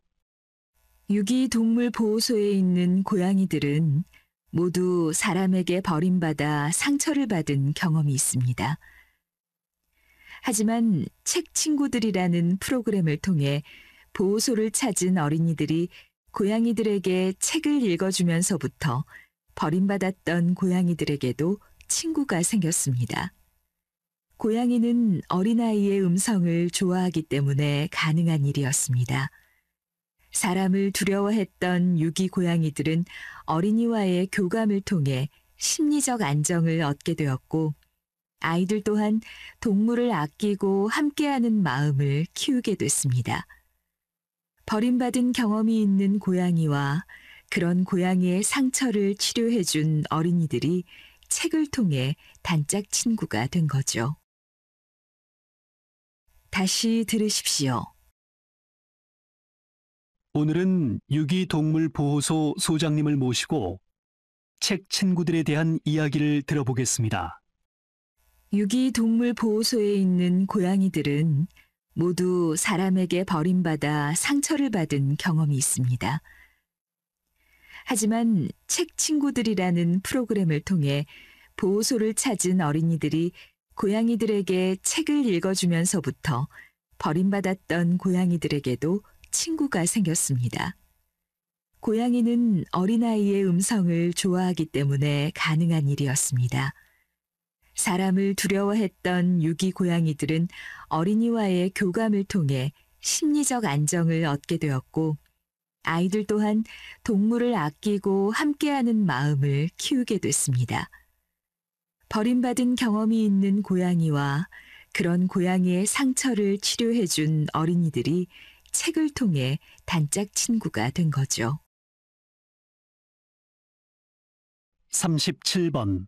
유기동물보호소에 있는 고양이들은 모두 사람에게 버림받아 상처를 받은 경험이 있습니다. 하지만 책 친구들이라는 프로그램을 통해 보호소를 찾은 어린이들이 고양이들에게 책을 읽어주면서부터 버림받았던 고양이들에게도 친구가 생겼습니다. 고양이는 어린아이의 음성을 좋아하기 때문에 가능한 일이었습니다. 사람을 두려워했던 유기 고양이들은 어린이와의 교감을 통해 심리적 안정을 얻게 되었고, 아이들 또한 동물을 아끼고 함께하는 마음을 키우게 됐습니다. 버림받은 경험이 있는 고양이와 그런 고양이의 상처를 치료해준 어린이들이 책을 통해 단짝 친구가 된 거죠. 다시 들으십시오. 오늘은 유기동물보호소 소장님을 모시고 책 친구들에 대한 이야기를 들어보겠습니다. 유기동물보호소에 있는 고양이들은 모두 사람에게 버림받아 상처를 받은 경험이 있습니다. 하지만 책 친구들이라는 프로그램을 통해 보호소를 찾은 어린이들이 고양이들에게 책을 읽어주면서부터 버림받았던 고양이들에게도 친구가 생겼습니다. 고양이는 어린아이의 음성을 좋아하기 때문에 가능한 일이었습니다. 사람을 두려워했던 유기 고양이들은 어린이와의 교감을 통해 심리적 안정을 얻게 되었고 아이들 또한 동물을 아끼고 함께하는 마음을 키우게 됐습니다. 버림받은 경험이 있는 고양이와 그런 고양이의 상처를 치료해준 어린이들이 책을 통해 단짝 친구가 된 거죠. 37번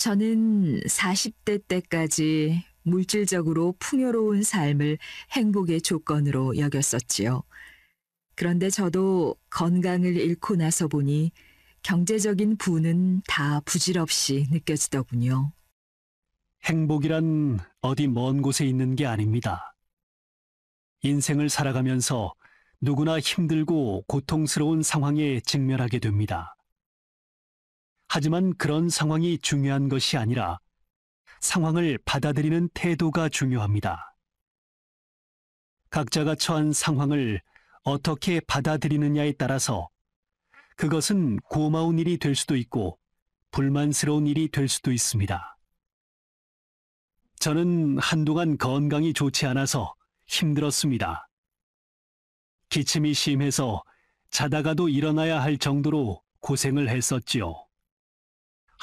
저는 40대 때까지 물질적으로 풍요로운 삶을 행복의 조건으로 여겼었지요. 그런데 저도 건강을 잃고 나서 보니 경제적인 부는 다 부질없이 느껴지더군요. 행복이란 어디 먼 곳에 있는 게 아닙니다. 인생을 살아가면서 누구나 힘들고 고통스러운 상황에 직면하게 됩니다. 하지만 그런 상황이 중요한 것이 아니라 상황을 받아들이는 태도가 중요합니다. 각자가 처한 상황을 어떻게 받아들이느냐에 따라서 그것은 고마운 일이 될 수도 있고 불만스러운 일이 될 수도 있습니다. 저는 한동안 건강이 좋지 않아서 힘들었습니다. 기침이 심해서 자다가도 일어나야 할 정도로 고생을 했었지요.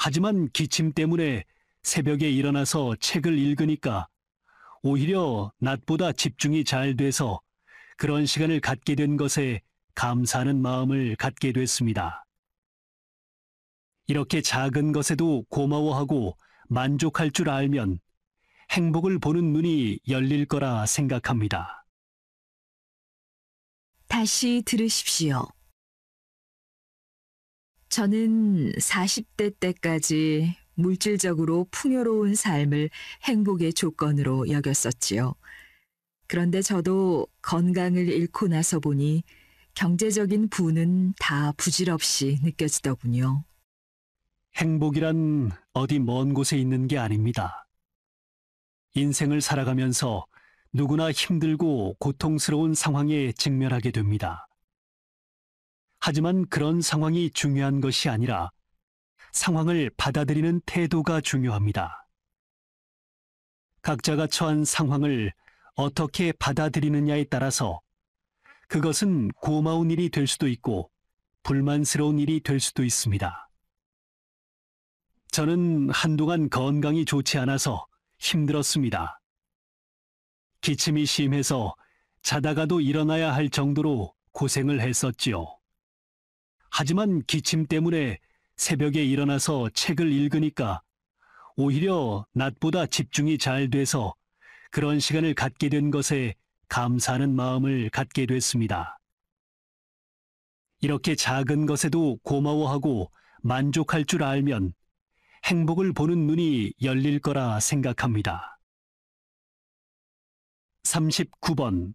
하지만 기침 때문에 새벽에 일어나서 책을 읽으니까 오히려 낮보다 집중이 잘 돼서 그런 시간을 갖게 된 것에 감사하는 마음을 갖게 됐습니다. 이렇게 작은 것에도 고마워하고 만족할 줄 알면 행복을 보는 눈이 열릴 거라 생각합니다. 다시 들으십시오. 저는 40대 때까지 물질적으로 풍요로운 삶을 행복의 조건으로 여겼었지요. 그런데 저도 건강을 잃고 나서 보니 경제적인 부는 다 부질없이 느껴지더군요. 행복이란 어디 먼 곳에 있는 게 아닙니다. 인생을 살아가면서 누구나 힘들고 고통스러운 상황에 직면하게 됩니다. 하지만 그런 상황이 중요한 것이 아니라 상황을 받아들이는 태도가 중요합니다. 각자가 처한 상황을 어떻게 받아들이느냐에 따라서 그것은 고마운 일이 될 수도 있고 불만스러운 일이 될 수도 있습니다. 저는 한동안 건강이 좋지 않아서 힘들었습니다. 기침이 심해서 자다가도 일어나야 할 정도로 고생을 했었지요. 하지만 기침 때문에 새벽에 일어나서 책을 읽으니까 오히려 낮보다 집중이 잘 돼서 그런 시간을 갖게 된 것에 감사하는 마음을 갖게 됐습니다. 이렇게 작은 것에도 고마워하고 만족할 줄 알면 행복을 보는 눈이 열릴 거라 생각합니다. 39번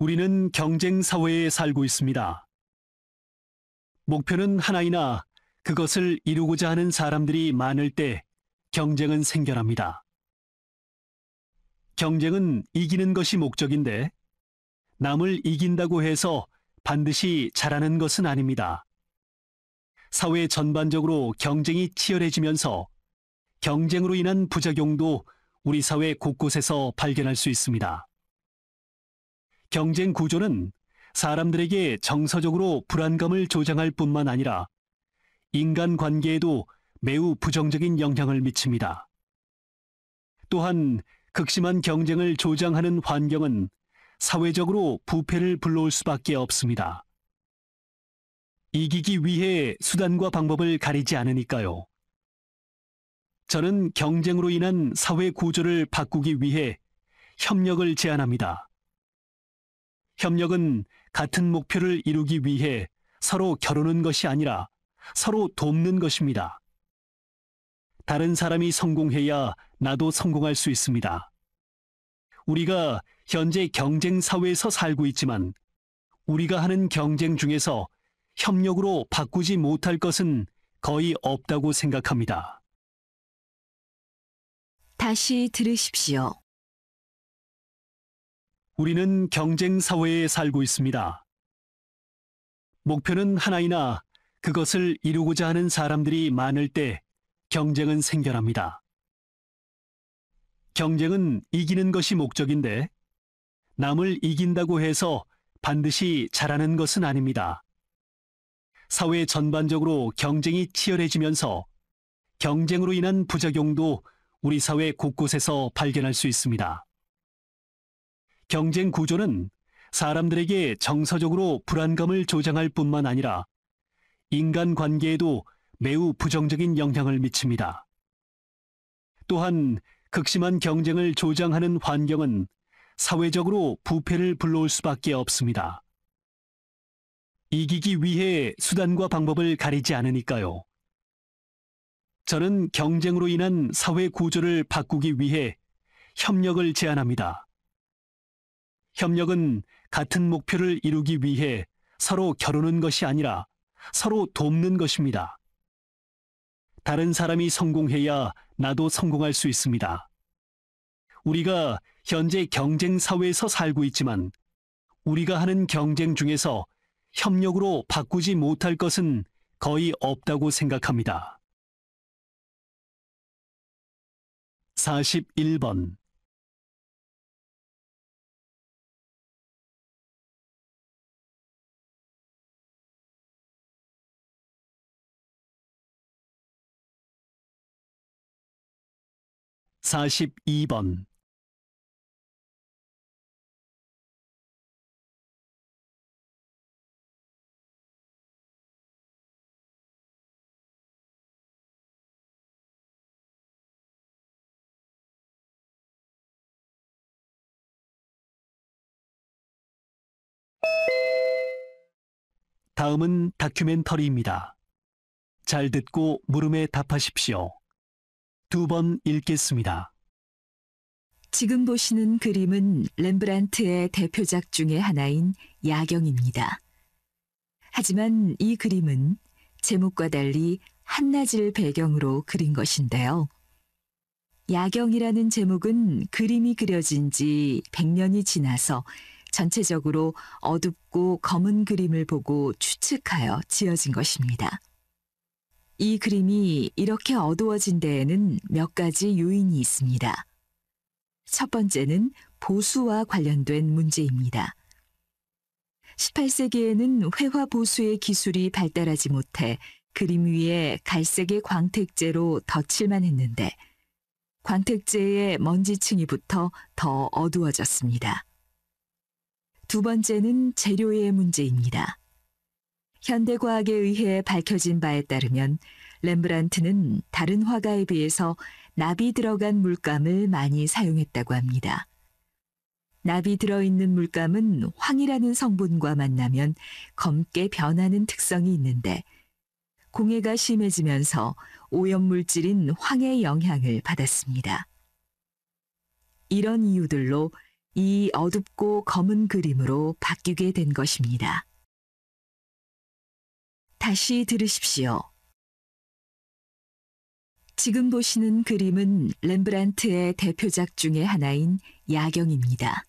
우리는 경쟁 사회에 살고 있습니다. 목표는 하나이나 그것을 이루고자 하는 사람들이 많을 때 경쟁은 생겨납니다. 경쟁은 이기는 것이 목적인데 남을 이긴다고 해서 반드시 잘하는 것은 아닙니다. 사회 전반적으로 경쟁이 치열해지면서 경쟁으로 인한 부작용도 우리 사회 곳곳에서 발견할 수 있습니다. 경쟁 구조는 사람들에게 정서적으로 불안감을 조장할 뿐만 아니라 인간 관계에도 매우 부정적인 영향을 미칩니다. 또한 극심한 경쟁을 조장하는 환경은 사회적으로 부패를 불러올 수밖에 없습니다. 이기기 위해 수단과 방법을 가리지 않으니까요. 저는 경쟁으로 인한 사회 구조를 바꾸기 위해 협력을 제안합니다. 협력은 같은 목표를 이루기 위해 서로 겨루는 것이 아니라 서로 돕는 것입니다. 다른 사람이 성공해야 나도 성공할 수 있습니다. 우리가 현재 경쟁 사회에서 살고 있지만 우리가 하는 경쟁 중에서 협력으로 바꾸지 못할 것은 거의 없다고 생각합니다. 다시 들으십시오. 우리는 경쟁 사회에 살고 있습니다. 목표는 하나이나 그것을 이루고자 하는 사람들이 많을 때 경쟁은 생겨납니다. 경쟁은 이기는 것이 목적인데 남을 이긴다고 해서 반드시 잘하는 것은 아닙니다. 사회 전반적으로 경쟁이 치열해지면서 경쟁으로 인한 부작용도 우리 사회 곳곳에서 발견할 수 있습니다. 경쟁 구조는 사람들에게 정서적으로 불안감을 조장할 뿐만 아니라 인간 관계에도 매우 부정적인 영향을 미칩니다. 또한 극심한 경쟁을 조장하는 환경은 사회적으로 부패를 불러올 수밖에 없습니다. 이기기 위해 수단과 방법을 가리지 않으니까요. 저는 경쟁으로 인한 사회 구조를 바꾸기 위해 협력을 제안합니다. 협력은 같은 목표를 이루기 위해 서로 겨루는 것이 아니라 서로 돕는 것입니다. 다른 사람이 성공해야 나도 성공할 수 있습니다. 우리가 현재 경쟁 사회에서 살고 있지만 우리가 하는 경쟁 중에서 협력으로 바꾸지 못할 것은 거의 없다고 생각합니다. 41번 42번 다음은 다큐멘터리입니다. 잘 듣고 물음에 답하십시오. 두번 읽겠습니다. 지금 보시는 그림은 렘브란트의 대표작 중의 하나인 야경입니다. 하지만 이 그림은 제목과 달리 한낮을 배경으로 그린 것인데요. 야경이라는 제목은 그림이 그려진 지 100년이 지나서 전체적으로 어둡고 검은 그림을 보고 추측하여 지어진 것입니다. 이 그림이 이렇게 어두워진 데에는 몇 가지 요인이 있습니다. 첫 번째는 보수와 관련된 문제입니다. 18세기에는 회화 보수의 기술이 발달하지 못해 그림 위에 갈색의 광택제로 덧칠만 했는데 광택제의 먼지층이 붙어 더 어두워졌습니다. 두 번째는 재료의 문제입니다. 현대과학에 의해 밝혀진 바에 따르면 렘브란트는 다른 화가에 비해서 납이 들어간 물감을 많이 사용했다고 합니다. 납이 들어있는 물감은 황이라는 성분과 만나면 검게 변하는 특성이 있는데 공해가 심해지면서 오염물질인 황의 영향을 받았습니다. 이런 이유들로 이 어둡고 검은 그림으로 바뀌게 된 것입니다. 다시 들으십시오. 지금 보시는 그림은 렘브란트의 대표작 중의 하나인 야경입니다.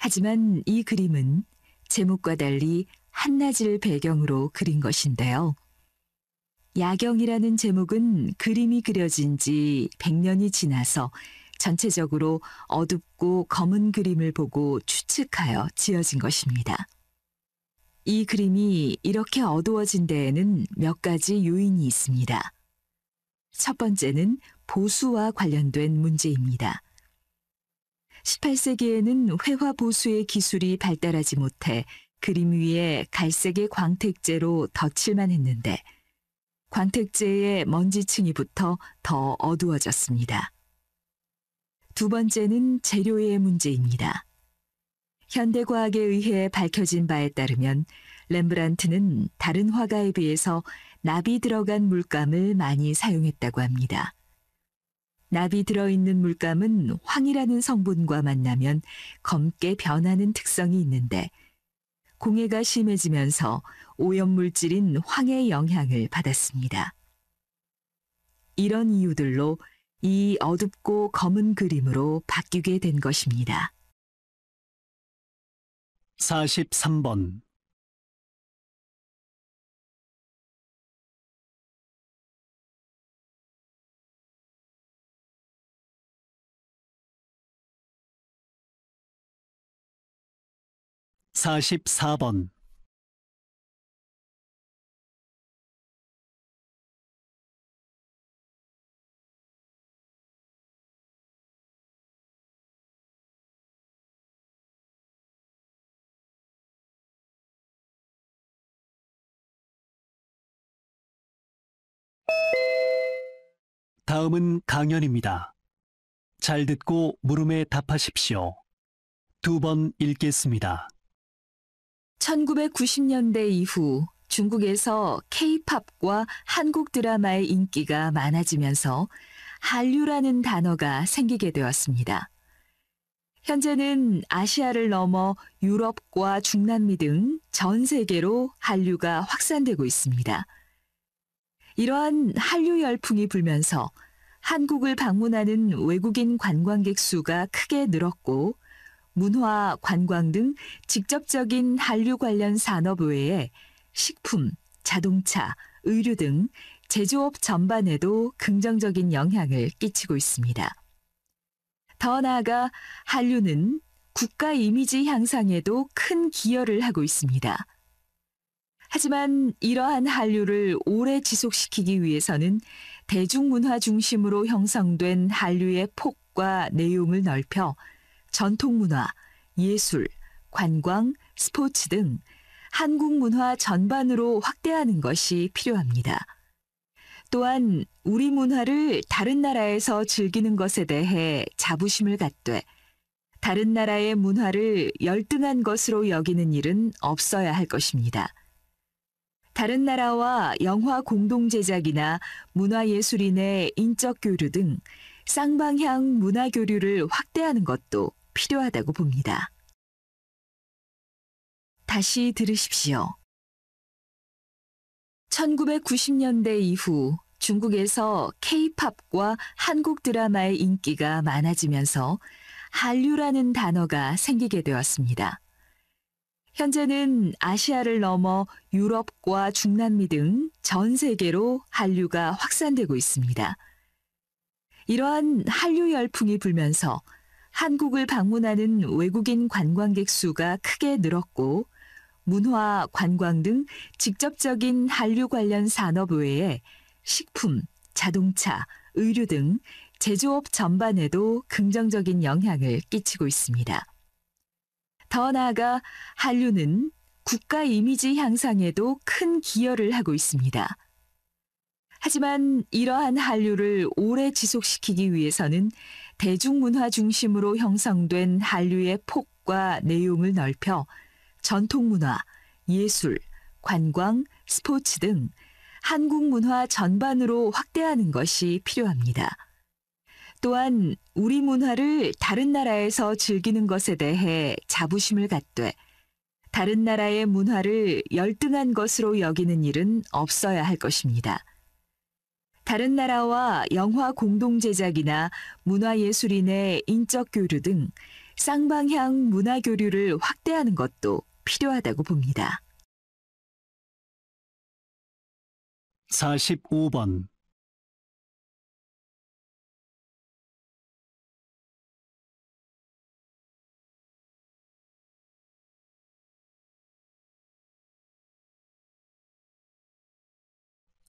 하지만 이 그림은 제목과 달리 한낮을 배경으로 그린 것인데요. 야경이라는 제목은 그림이 그려진 지 100년이 지나서 전체적으로 어둡고 검은 그림을 보고 추측하여 지어진 것입니다. 이 그림이 이렇게 어두워진 데에는 몇 가지 요인이 있습니다. 첫 번째는 보수와 관련된 문제입니다. 18세기에는 회화 보수의 기술이 발달하지 못해 그림 위에 갈색의 광택제로 덧칠만 했는데 광택제의 먼지층이 붙어 더 어두워졌습니다. 두 번째는 재료의 문제입니다. 현대과학에 의해 밝혀진 바에 따르면 렘브란트는 다른 화가에 비해서 납이 들어간 물감을 많이 사용했다고 합니다. 납이 들어있는 물감은 황이라는 성분과 만나면 검게 변하는 특성이 있는데 공해가 심해지면서 오염물질인 황의 영향을 받았습니다. 이런 이유들로 이 어둡고 검은 그림으로 바뀌게 된 것입니다. 43번 4 4번 다음은 강연입니다. 잘 듣고 물음에 답하십시오. 두 번 읽겠습니다. 1990년대 이후 중국에서 k 팝과 한국 드라마의 인기가 많아지면서 한류라는 단어가 생기게 되었습니다. 현재는 아시아를 넘어 유럽과 중남미 등 전 세계로 한류가 확산되고 있습니다. 이러한 한류 열풍이 불면서 한국을 방문하는 외국인 관광객 수가 크게 늘었고 문화, 관광 등 직접적인 한류 관련 산업 외에 식품, 자동차, 의류 등 제조업 전반에도 긍정적인 영향을 끼치고 있습니다. 더 나아가 한류는 국가 이미지 향상에도 큰 기여를 하고 있습니다. 하지만 이러한 한류를 오래 지속시키기 위해서는 대중문화 중심으로 형성된 한류의 폭과 내용을 넓혀 전통문화, 예술, 관광, 스포츠 등 한국 문화 전반으로 확대하는 것이 필요합니다. 또한 우리 문화를 다른 나라에서 즐기는 것에 대해 자부심을 갖되 다른 나라의 문화를 열등한 것으로 여기는 일은 없어야 할 것입니다. 다른 나라와 영화 공동 제작이나 문화예술인의 인적 교류 등 쌍방향 문화 교류를 확대하는 것도 필요하다고 봅니다. 다시 들으십시오. 1990년대 이후 중국에서 케팝과 한국 드라마의 인기가 많아지면서 한류라는 단어가 생기게 되었습니다. 현재는 아시아를 넘어 유럽과 중남미 등 전 세계로 한류가 확산되고 있습니다. 이러한 한류 열풍이 불면서 한국을 방문하는 외국인 관광객 수가 크게 늘었고 문화, 관광 등 직접적인 한류 관련 산업 외에 식품, 자동차, 의류 등 제조업 전반에도 긍정적인 영향을 끼치고 있습니다. 더 나아가 한류는 국가 이미지 향상에도 큰 기여를 하고 있습니다. 하지만 이러한 한류를 오래 지속시키기 위해서는 대중문화 중심으로 형성된 한류의 폭과 내용을 넓혀 전통문화, 예술, 관광, 스포츠 등 한국 문화 전반으로 확대하는 것이 필요합니다. 또한 우리 문화를 다른 나라에서 즐기는 것에 대해 자부심을 갖되 다른 나라의 문화를 열등한 것으로 여기는 일은 없어야 할 것입니다. 다른 나라와 영화 공동 제작이나 문화예술인의 인적 교류 등 쌍방향 문화 교류를 확대하는 것도 필요하다고 봅니다. 45번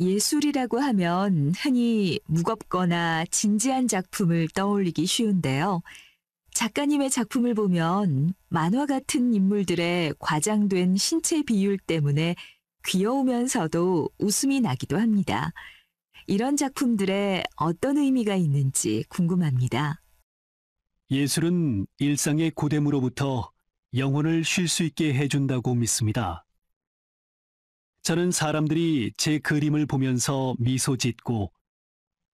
예술이라고 하면 흔히 무겁거나 진지한 작품을 떠올리기 쉬운데요. 작가님의 작품을 보면 만화 같은 인물들의 과장된 신체 비율 때문에 귀여우면서도 웃음이 나기도 합니다. 이런 작품들의 어떤 의미가 있는지 궁금합니다. 예술은 일상의 고됨으로부터 영혼을 쉴 수 있게 해준다고 믿습니다. 저는 사람들이 제 그림을 보면서 미소 짓고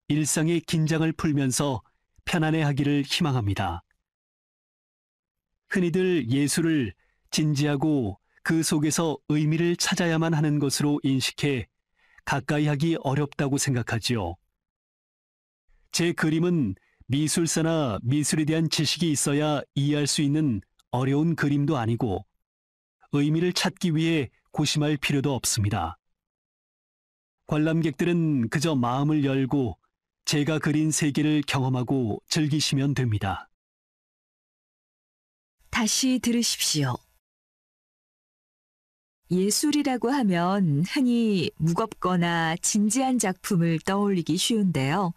일상의 긴장을 풀면서 편안해하기를 희망합니다. 흔히들 예술을 진지하고 그 속에서 의미를 찾아야만 하는 것으로 인식해 가까이 하기 어렵다고 생각하지요. 제 그림은 미술사나 미술에 대한 지식이 있어야 이해할 수 있는 어려운 그림도 아니고 의미를 찾기 위해 고심할 필요도 없습니다. 관람객들은 그저 마음을 열고 제가 그린 세계를 경험하고 즐기시면 됩니다. 다시 들으십시오. 예술이라고 하면 흔히 무겁거나 진지한 작품을 떠올리기 쉬운데요.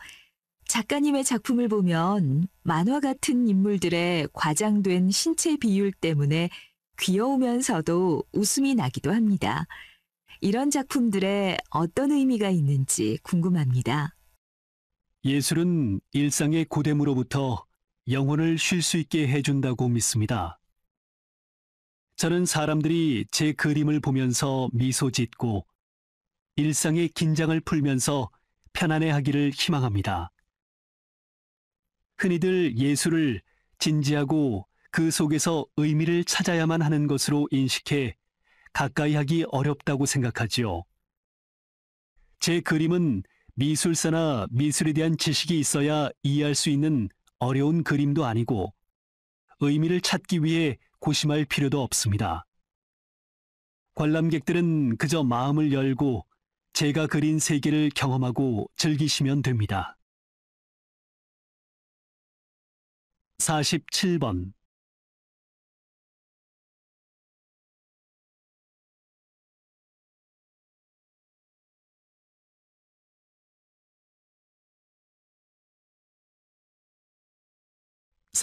작가님의 작품을 보면 만화 같은 인물들의 과장된 신체 비율 때문에 귀여우면서도 웃음이 나기도 합니다. 이런 작품들에 어떤 의미가 있는지 궁금합니다. 예술은 일상의 고됨으로부터 영혼을 쉴 수 있게 해준다고 믿습니다. 저는 사람들이 제 그림을 보면서 미소 짓고 일상의 긴장을 풀면서 편안해하기를 희망합니다. 흔히들 예술을 진지하고 그 속에서 의미를 찾아야만 하는 것으로 인식해 가까이 하기 어렵다고 생각하지요. 제 그림은 미술사나 미술에 대한 지식이 있어야 이해할 수 있는 어려운 그림도 아니고 의미를 찾기 위해 고심할 필요도 없습니다. 관람객들은 그저 마음을 열고 제가 그린 세계를 경험하고 즐기시면 됩니다. 47번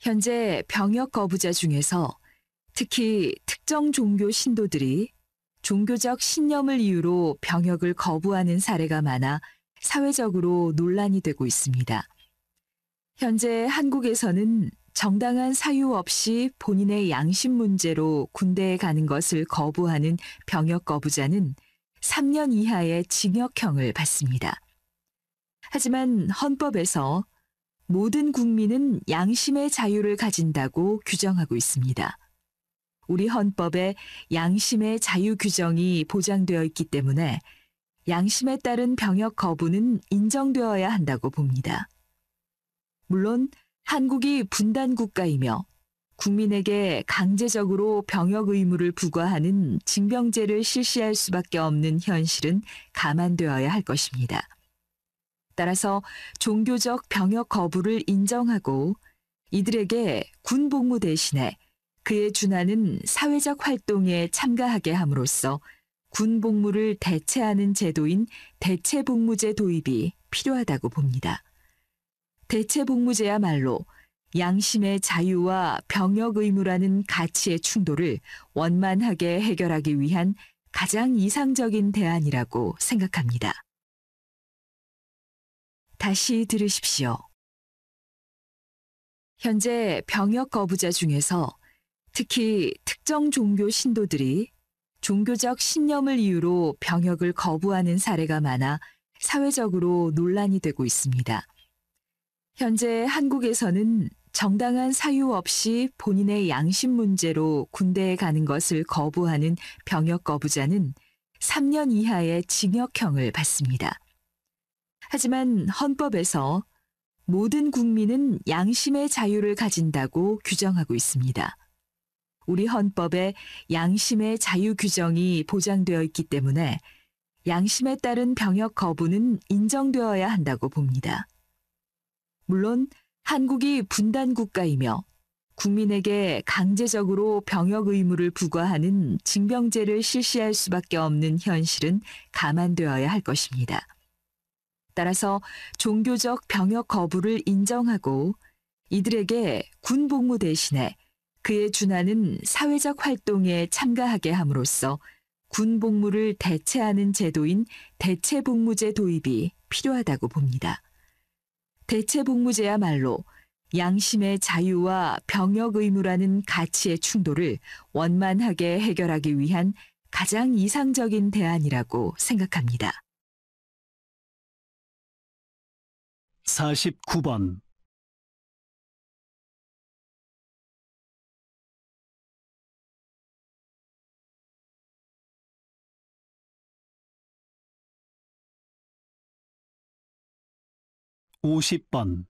현재 병역 거부자 중에서 특히 특정 종교 신도들이 종교적 신념을 이유로 병역을 거부하는 사례가 많아 사회적으로 논란이 되고 있습니다. 현재 한국에서는 정당한 사유 없이 본인의 양심 문제로 군대에 가는 것을 거부하는 병역 거부자는 3년 이하의 징역형을 받습니다. 하지만 헌법에서 모든 국민은 양심의 자유를 가진다고 규정하고 있습니다. 우리 헌법에 양심의 자유 규정이 보장되어 있기 때문에 양심에 따른 병역 거부는 인정되어야 한다고 봅니다. 물론 한국이 분단 국가이며 국민에게 강제적으로 병역 의무를 부과하는 징병제를 실시할 수밖에 없는 현실은 감안되어야 할 것입니다. 따라서 종교적 병역 거부를 인정하고 이들에게 군 복무 대신에 그의 준하는 사회적 활동에 참가하게 함으로써 군 복무를 대체하는 제도인 대체 복무제 도입이 필요하다고 봅니다. 대체 복무제야말로 양심의 자유와 병역 의무라는 가치의 충돌을 원만하게 해결하기 위한 가장 이상적인 대안이라고 생각합니다. 다시 들으십시오. 현재 병역 거부자 중에서 특히 특정 종교 신도들이 종교적 신념을 이유로 병역을 거부하는 사례가 많아 사회적으로 논란이 되고 있습니다. 현재 한국에서는 정당한 사유 없이 본인의 양심 문제로 군대에 가는 것을 거부하는 병역 거부자는 3년 이하의 징역형을 받습니다. 하지만 헌법에서 모든 국민은 양심의 자유를 가진다고 규정하고 있습니다. 우리 헌법에 양심의 자유 규정이 보장되어 있기 때문에 양심에 따른 병역 거부는 인정되어야 한다고 봅니다. 물론 한국이 분단 국가이며 국민에게 강제적으로 병역 의무를 부과하는 징병제를 실시할 수밖에 없는 현실은 감안되어야 할 것입니다. 따라서 종교적 병역 거부를 인정하고 이들에게 군 복무 대신에 그의 준하는 사회적 활동에 참가하게 함으로써 군 복무를 대체하는 제도인 대체 복무제 도입이 필요하다고 봅니다. 대체 복무제야말로 양심의 자유와 병역 의무라는 가치의 충돌을 원만하게 해결하기 위한 가장 이상적인 대안이라고 생각합니다. 49번 5 0번